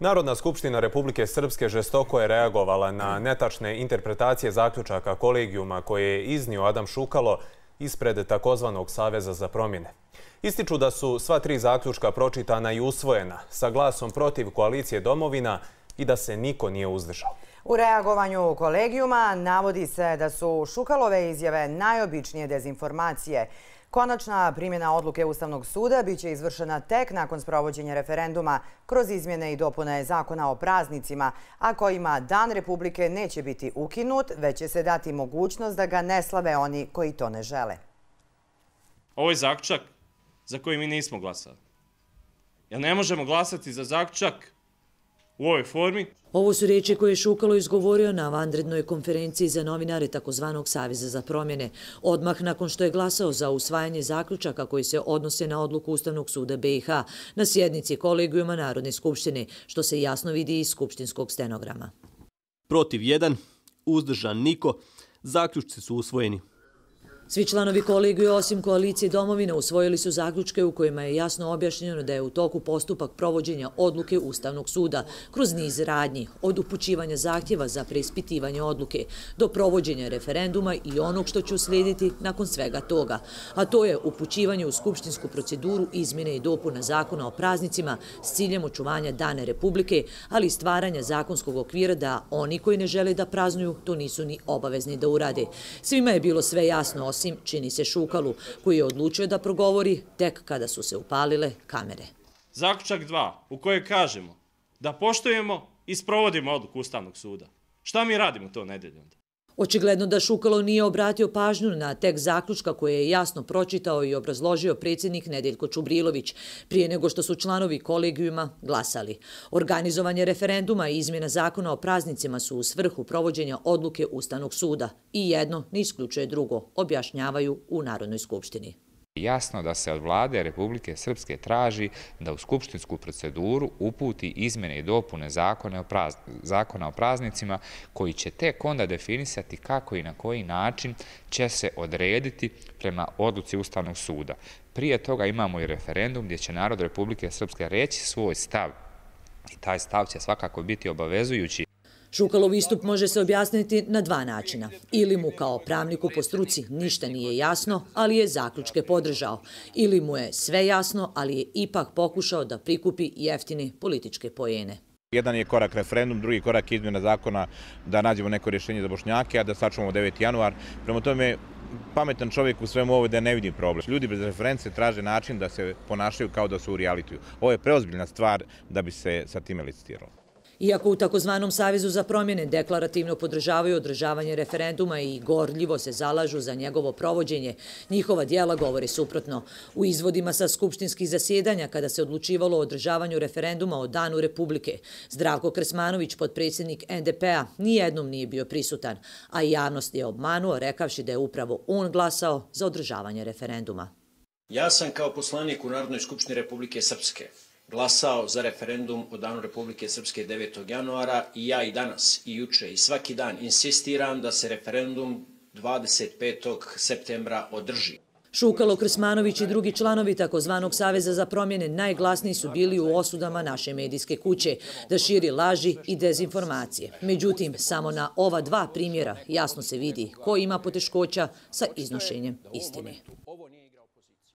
Narodna skupština Republike Srpske žestoko je reagovala na netačne interpretacije zaključaka kolegijuma koje je iznio Adam Šukalo ispred takozvanog Saveza za promjene. Ističu da su sva tri zaključka pročitana i usvojena sa glasom protiv koalicije domovina i da se niko nije uzdržao. U reagovanju kolegijuma navodi se da su Šukalove izjave najobičnije dezinformacije. Konačna primjena odluke Ustavnog suda biće izvršena tek nakon sprovođenja referenduma kroz izmjene i dopune zakona o praznicima, a kojima Dan Republike neće biti ukinut, već će se dati mogućnost da ga ne slave oni koji to ne žele. Ovo je zakčak za koji mi nismo glasali. Ja ne možemo glasati za zakčak u ovoj formi. Ovo su riječi koje je Šukalo izgovorio na vanrednoj konferenciji za novinare takozvanog Savjeza za promjene. Odmah nakon što je glasao za usvajanje zaključaka koji se odnose na odluku Ustavnog suda BiH na sjednici kolegijuma Narodne skupštine, što se jasno vidi iz skupštinskog stenograma. Protiv jedan, uzdržan niko, zaključci su usvojeni. Svi članovi kolegiju osim koalicije domovine usvojili su zaključke u kojima je jasno objašnjeno da je u toku postupak provođenja odluke Ustavnog suda kroz niz radnji, od upućivanja zahtjeva za preispitivanje odluke do provođenja referenduma i onog što će uslediti nakon svega toga, a to je upućivanje u skupštinsku proceduru izmjene i dopuna zakona o praznicima s ciljem očuvanja Dane Republike, ali i stvaranja zakonskog okvira da oni koji ne žele da praznuju, to nisu ni obavezni da urade. Svima je bilo sve jasno osim osim, čini se, Šukalu, koji je odlučio da progovori tek kada su se upalile kamere. Zaključak 2, u kojoj kažemo da poštojemo i sprovodimo odluku Ustavnog suda. Šta mi radimo to nedelje Očigledno da Šukalo nije obratio pažnju na tek zaključka koje je jasno pročitao i obrazložio predsjednik Nedeljko Čubrilović prije nego što su članovi kolegijuma glasali. Organizovanje referenduma i izmjena zakona o praznicima su u svrhu provođenja odluke Ustanog suda i jedno ne isključuje drugo, objašnjavaju u Narodnoj skupštini. Jasno da se od vlade Republike Srpske traži da u skupštinsku proceduru uputi izmene i dopune zakona o praznicima koji će tek onda definisati kako i na koji način će se odrediti prema odluci Ustavnog suda. Prije toga imamo i referendum gdje će narod Republike Srpske reći svoj stav i taj stav će svakako biti obavezujući. Šukalov istup može se objasniti na dva načina. Ili mu kao pravniku po struci ništa nije jasno, ali je zaključke podržao. Ili mu je sve jasno, ali je ipak pokušao da prikupi jeftine političke pojene. Jedan je korak referendum, drugi korak je izmjena zakona da nađemo neko rješenje za Bošnjake, a da sačuvamo 9. januar. Prema tome, pametan čovjek u svemu ovo da ne vidi problem. Ljudi bez reference traže način da se ponašaju kao da su u realitiju. Ovo je preozbiljna stvar da bi se sa time licitiralo. Iako u takozvanom Savjezu za promjene deklarativno podržavaju održavanje referenduma i gorljivo se zalažu za njegovo provođenje, njihova dijela govori suprotno. U izvodima sa skupštinskih zasjedanja, kada se odlučivalo o održavanju referenduma o Danu Republike, Zdravko Kresmanović, podpredsjednik NDP-a, nijednom nije bio prisutan, a javnost je obmanuo rekavši da je upravo on glasao za održavanje referenduma. Ja sam kao poslanik u Narodnoj skupštini Republike Srpske glasao za referendum o danu Republike Srpske 9. januara i ja i danas i juče i svaki dan insistiram da se referendum 25. septembra održi. Šukalo Krsmanović i drugi članovi takozvanog Saveza za promjene najglasniji su bili u osudama naše medijske kuće da širi laži i dezinformacije. Međutim, samo na ova dva primjera jasno se vidi ko ima poteškoća sa iznošenjem istine.